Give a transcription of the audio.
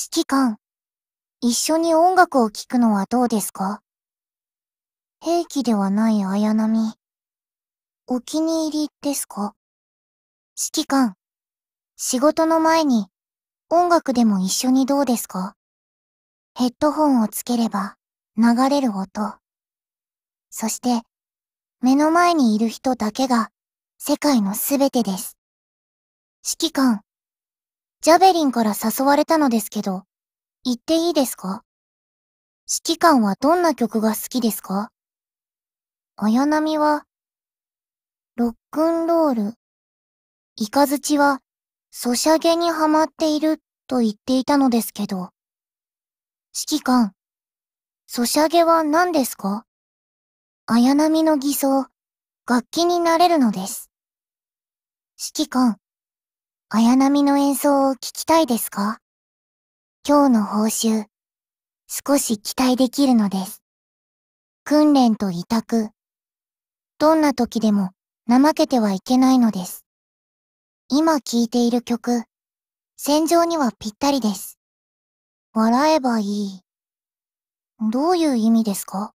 指揮官、一緒に音楽を聴くのはどうですか兵器ではない綾波。お気に入りですか指揮官、仕事の前に音楽でも一緒にどうですかヘッドホンをつければ流れる音。そして目の前にいる人だけが世界のすべてです。指揮官、ジャベリンから誘われたのですけど、言っていいですか指揮官はどんな曲が好きですか綾波は、ロックンロール。イカズチは、ソシャゲにハマっていると言っていたのですけど。指揮官、ソシャゲは何ですか綾波の偽装、楽器になれるのです。指揮官、綾波の演奏を聞きたいですか今日の報酬、少し期待できるのです。訓練と委託。どんな時でも怠けてはいけないのです。今聴いている曲、戦場にはぴったりです。笑えばいい。どういう意味ですか